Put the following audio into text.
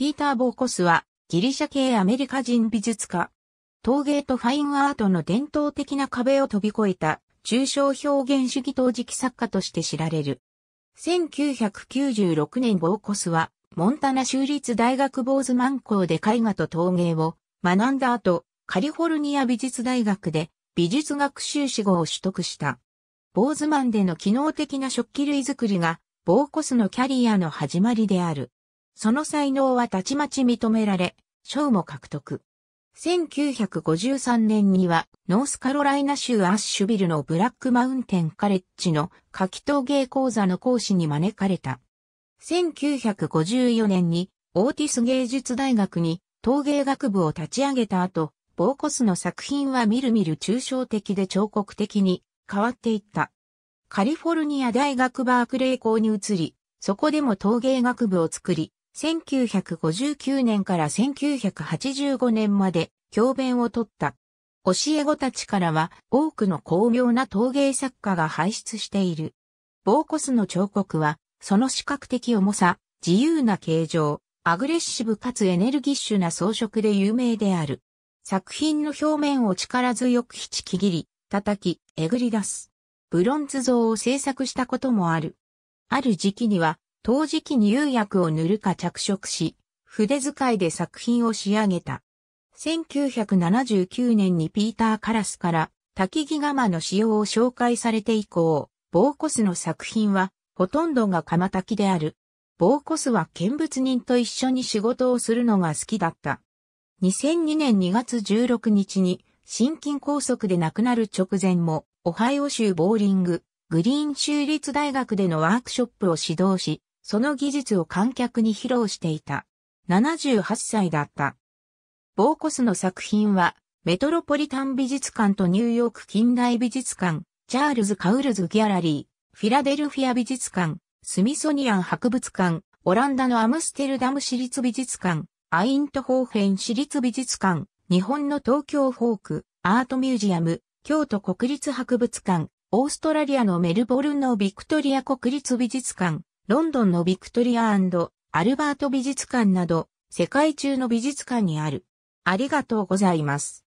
ピーター・ボーコスは、ギリシャ系アメリカ人美術家。陶芸とファインアートの伝統的な壁を飛び越えた、抽象表現主義陶磁器作家として知られる。1996年ボーコスは、モンタナ州立大学ボーズマン校で絵画と陶芸を学んだ後、カリフォルニア美術大学で美術学修士号を取得した。ボーズマンでの機能的な食器類作りが、ボーコスのキャリアの始まりである。その才能はたちまち認められ、賞も獲得。1953年には、ノースカロライナ州アッシュビルのブラックマウンテンカレッジの夏季陶芸講座の講師に招かれた。1954年に、オーティス芸術大学に陶芸学部を立ち上げた後、ボーコスの作品はみるみる抽象的で彫刻的に変わっていった。カリフォルニア大学バークレー校に移り、そこでも陶芸学部を作り、1959年から1985年まで教鞭を取った。教え子たちからは多くの巧妙な陶芸作家が輩出している。ボーコスの彫刻は、その視覚的重さ、自由な形状、アグレッシブかつエネルギッシュな装飾で有名である。作品の表面を力強く引き切り、叩き、えぐり出す。ブロンズ像を制作したこともある。ある時期には、陶磁器に釉薬を塗るか着色し、筆使いで作品を仕上げた。1979年にピーター・カラスから滝木釜の使用を紹介されて以降、ボーコスの作品はほとんどが釜滝である。ボーコスは見物人と一緒に仕事をするのが好きだった。2002年2月16日に心筋梗塞で亡くなる直前もオハイオ州ボーリンググリーン州立大学でのワークショップを指導し、その技術を観客に披露していた。78歳だった。ボーコスの作品は、メトロポリタン美術館とニューヨーク近代美術館、チャールズ・カウルズ・ギャラリー、フィラデルフィア美術館、スミソニアン博物館、オランダのアムステルダム市立美術館、アイントホーフェン市立美術館、日本の東京フォーク、アートミュージアム、京都国立博物館、オーストラリアのメルボルンのビクトリア国立美術館、ロンドンのビクトリアアルバート美術館など、世界中の美術館にある。ありがとうございます。